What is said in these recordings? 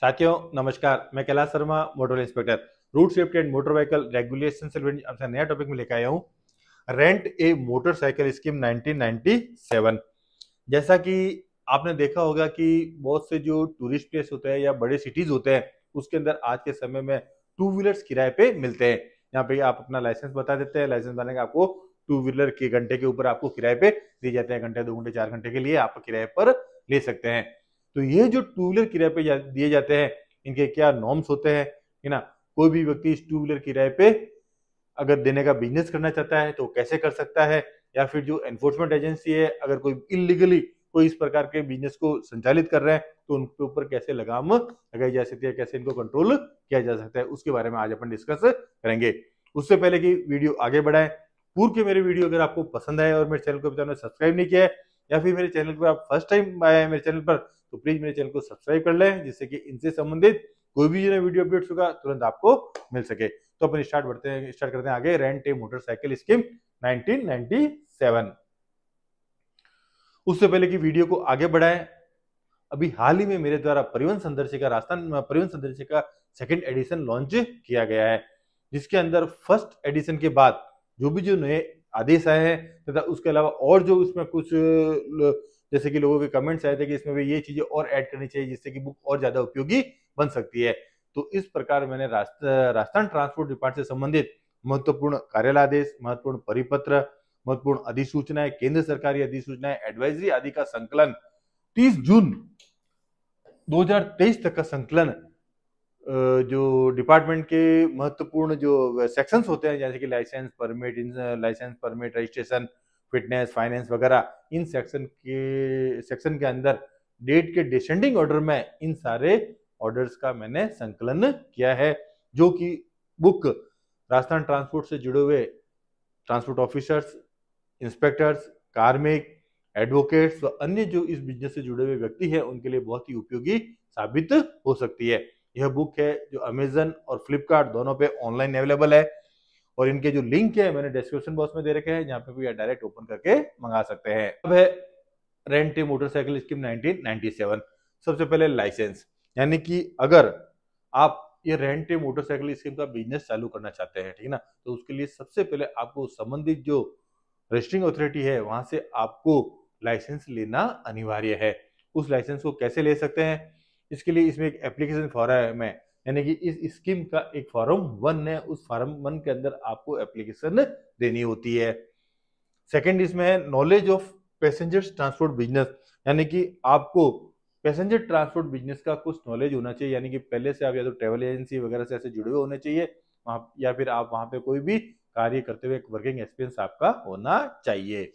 साथियों नमस्कार मैं Kailash Sharma motor inspector route safety and motor vehicle regulation से नया टॉपिक में लेकर आया हूँ रेंट ए मोटरसाइकिल स्कीम 1997 जैसा कि आपने देखा होगा कि बहुत से जो टूरिस्ट प्लेस होते हैं या बड़े सिटीज होते हैं उसके अंदर आज के समय में टू व्हीलर्स किराए पे मिलते हैं यहाँ पे आप अपना लाइसेंस बता देते हैं लाइसेंस बनाने का आपको टू व्हीलर के घंटे के ऊपर आपको किराए पे दिए जाते हैं घंटे दो घंटे चार घंटे के लिए आप किराए पर ले सकते हैं तो ये जो टू व्हीलर किराए पे जा, दिए जाते हैं इनके क्या नॉर्म्स होते हैं है ना कोई भी व्यक्ति इस टू व्हीलर किराए पे अगर देने का बिजनेस करना चाहता है तो कैसे कर सकता है या फिर जो एनफोर्समेंट एजेंसी है अगर कोई इलीगली कोई इस प्रकार के बिजनेस को संचालित कर रहे हैं तो उनके ऊपर कैसे लगाम लगाई जा सकती है कैसे इनको कंट्रोल किया जा सकता है उसके बारे में आज अपन डिस्कस करेंगे उससे पहले कि वीडियो आगे बढ़ाए पूर्व के मेरे वीडियो अगर आपको पसंद आए और मेरे चैनल को सब्सक्राइब नहीं किया है या फिर मेरे चैनल पर आप फर्स्ट टाइम आए हैं मेरे चैनल पर तो प्लीज मेरे चैनल को सब्सक्राइब कर लें जिससे कि इनसे संबंधित कोई भी जो वीडियो अपडेट्स होगा तुरंत आपको मिल सके तो अपन स्टार्ट बढ़ते हैं स्टार्ट करते हैं आगे रेंट ए मोटरसाइकिल स्कीम 1997 उससे पहले की वीडियो को आगे बढ़ाएं अभी हाल ही में मेरे द्वारा परिवहन का राजस्थान परिवहन का सेकेंड एडिशन लॉन्च किया गया है जिसके अंदर फर्स्ट एडिशन के बाद जो भी जो नए आदेश आए हैं तथा उसके अलावा और जो उसमें कुछ जैसे कि लोगों के कमेंट्स आए थे कि इसमें भी ये चीजें और ऐड करनी चाहिए जिससे कि बुक और ज्यादा उपयोगी बन सकती है तो इस प्रकार मैंने राजस्थान ट्रांसपोर्ट डिपार्टमेंट से संबंधित महत्वपूर्ण कार्यालय आदेश महत्वपूर्ण परिपत्र महत्वपूर्ण अधिसूचनाएं केंद्र सरकारी अधिसूचनाएं एडवाइजरी आदि का संकलन 30 जून 2023 तक का संकलन जो डिपार्टमेंट के महत्वपूर्ण जो सेक्शंस होते हैं जैसे कि licence permit licence permit registration fitness finance वगैरह इन सेक्शन के सेक्शन के अंदर डेट के डिसेंडिंग ऑर्डर में इन सारे ऑर्डर्स का मैंने संकलन किया है जो कि बुक राजस्थान ट्रांसपोर्ट से जुड़े हुए ट्रांसपोर्ट ऑफिसर्स इंस्पेक्टर्स कार्मिक एडवोकेट्स व अन्य जो इस बिजनेस से जुड़े हुए व्यक्ति हैं उनके लिए बहुत ही उपयोगी साबित हो सकती है यह बुक है जो अमेजन और फ्लिपकार्ट दोनों पे ऑनलाइन अवेलेबल है और इनके जो लिंक है मैंने डिस्क्रिप्शन बॉक्स में दे रखे हैं जहाँ पे भी डायरेक्ट ओपन करके मंगा सकते हैं अब है रेंट मोटरसाइकिल स्कीम 1997 सबसे पहले लाइसेंस यानी कि अगर आप ये रेंट मोटरसाइकिल स्कीम का बिजनेस चालू करना चाहते हैं ठीक है ना तो उसके लिए सबसे पहले आपको संबंधित जो रजिस्ट्रिंग अथॉरिटी है वहां से आपको लाइसेंस लेना अनिवार्य है उस लाइसेंस को कैसे ले सकते हैं इसके लिए इसमें एक एप्लीकेशन फॉरम है यानी कि इस स्कीम का एक फॉर्म वन है उस फॉर्म वन के अंदर आपको एप्लीकेशन देनी होती है सेकंड इसमें है knowledge of passenger transport business यानी कि आपको पैसेंजर ट्रांसपोर्ट बिजनेस का कुछ नॉलेज होना चाहिए यानी कि पहले से आप या तो ट्रेवल एजेंसी वगैरह से ऐसे जुड़े हुए होने चाहिए वहाँ या फिर आप वहाँ पे कोई भी कार्य करते हुए एक वर्किंग एक्सपीरियंस आपका होना चाहिए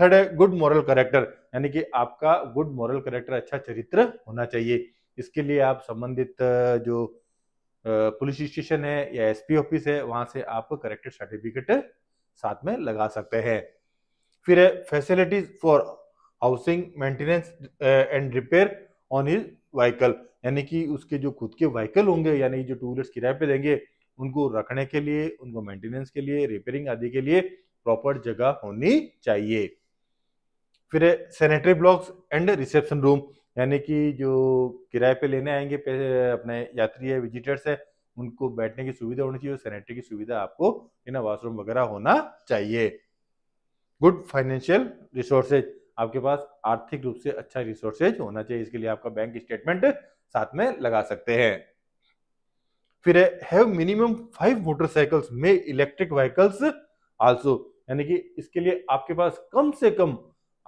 थर्ड है गुड मॉरल करेक्टर यानी कि आपका गुड मॉरल करेक्टर अच्छा चरित्र होना चाहिए इसके लिए आप संबंधित जो पुलिस स्टेशन है या एसपी ऑफिस है वहां से आप करेक्टर सर्टिफिकेट साथ में लगा सकते हैं फिर है facilities for housing maintenance and repair on his vehicle यानी कि उसके जो खुद के व्हीकल होंगे यानी जो टू व्हीलर्स किराए पे देंगे उनको रखने के लिए उनको मेंटेनेंस के लिए रिपेयरिंग आदि के लिए प्रॉपर जगह होनी चाहिए फिर sanitary blocks and reception room यानी कि जो किराए पे लेने आएंगे अपने यात्री है विजिटर्स है उनको बैठने की सुविधा होनी चाहिए सैनिटरी की सुविधा आपको ना वॉशरूम वगैरह होना चाहिए गुड फाइनेंशियल रिसोर्सेज आपके पास आर्थिक रूप से अच्छा रिसोर्सेज होना चाहिए इसके लिए आपका बैंक स्टेटमेंट साथ में लगा सकते हैं फिर हैव मिनिमम फाइव मोटरसाइकिल्स में इलेक्ट्रिक व्हीकल्स आल्सो यानी कि इसके लिए आपके पास कम से कम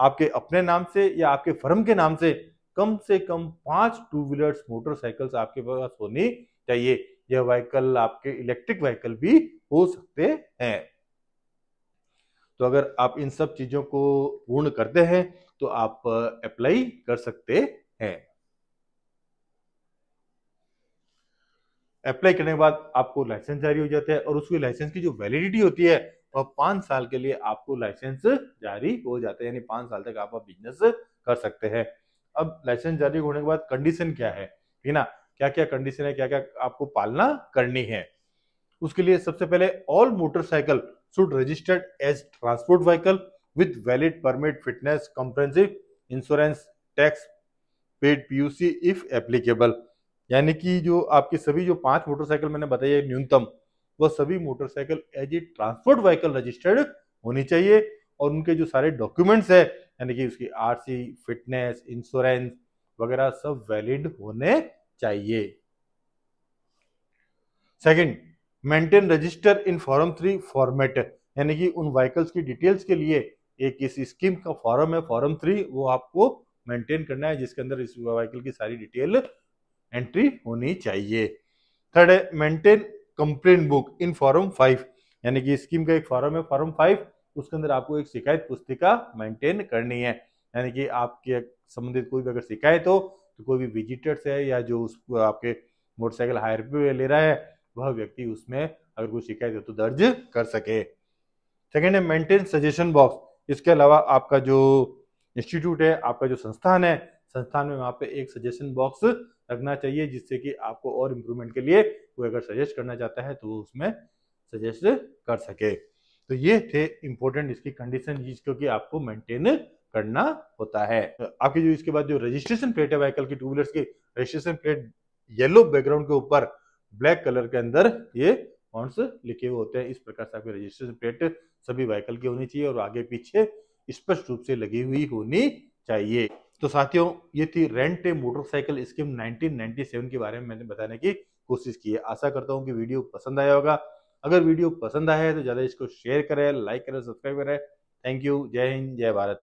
आपके अपने नाम से या आपके फर्म के नाम से कम से कम पांच टू व्हीलर्स मोटरसाइकिल्स आपके पास होनी चाहिए यह व्हीकल आपके इलेक्ट्रिक व्हीकल भी हो सकते हैं तो अगर आप इन सब चीजों को पूर्ण करते हैं तो आप अप्लाई कर सकते हैं अप्लाई करने के बाद आपको लाइसेंस जारी हो जाता है और उसकी लाइसेंस की जो वैलिडिटी होती है वह पांच साल के लिए आपको लाइसेंस जारी हो जाते हैं यानी पांच साल तक आप बिजनेस कर सकते हैं अब लाइसेंस जारी होने के बाद कंडीशन क्या है ठीक ना क्या क्या कंडीशन है क्या क्या आपको पालना करनी है उसके लिए सबसे पहले all motorcycle should registered as transport vehicle with valid permit fitness comprehensive insurance tax paid PUC if applicable यानी कि जो आपके सभी जो पांच मोटरसाइकिल मैंने बताई है न्यूनतम वह सभी motorcycle as a transport vehicle registered होनी चाहिए और उनके जो सारे डॉक्यूमेंट्स है यानी कि उसकी आरसी फिटनेस इंश्योरेंस वगैरह सब वैलिड होने चाहिए second maintain register in form three format यानी कि उन व्हीकल्स की डिटेल्स के लिए एक इस स्कीम का फॉर्म है फॉर्म थ्री वो आपको मेंटेन करना है जिसके अंदर इस व्हीकल की सारी डिटेल एंट्री होनी चाहिए थर्ड है maintain complaint book in form five यानी कि स्कीम का एक फॉरम है फॉरम फाइव उसके अंदर आपको एक शिकायत पुस्तिका मेंटेन करनी है यानी कि आपके संबंधित कोई भी अगर शिकायत हो तो कोई भी विजिटर्स है या जो उस आपके मोटरसाइकिल हायर पे ले रहा है वह व्यक्ति उसमें अगर कोई शिकायत हो तो दर्ज कर सके सेकेंड है मेंटेन सजेशन बॉक्स इसके अलावा आपका जो इंस्टीट्यूट है आपका जो संस्थान है संस्थान में वहाँ पे एक सजेशन बॉक्स रखना चाहिए जिससे कि आपको और इम्प्रूवमेंट के लिए कोई अगर सजेस्ट करना चाहता है तो वो उसमें सजेस्ट कर सके तो ये थे इम्पोर्टेंट इसकी कंडीशन जिसको कि आपको मेंटेन करना होता है आपके जो इसके बाद जो रजिस्ट्रेशन प्लेट है व्हीकल की टू व्हीलर्स की रजिस्ट्रेशन प्लेट येलो बैकग्राउंड के ऊपर ब्लैक कलर के अंदर ये फॉन्ट्स लिखे हुए होते हैं इस प्रकार से आपकी रजिस्ट्रेशन प्लेट सभी व्हीकल की होनी चाहिए और आगे पीछे स्पष्ट रूप से लगी हुई होनी चाहिए तो साथियों ये थी रेंट ए मोटरसाइकिल स्कीम 1997 के बारे में मैंने बताने की कोशिश की है आशा करता हूँ कि वीडियो पसंद आया होगा अगर वीडियो पसंद आया है तो ज़्यादा इसको शेयर करें लाइक करें सब्सक्राइब करें थैंक यू जय हिंद जय भारत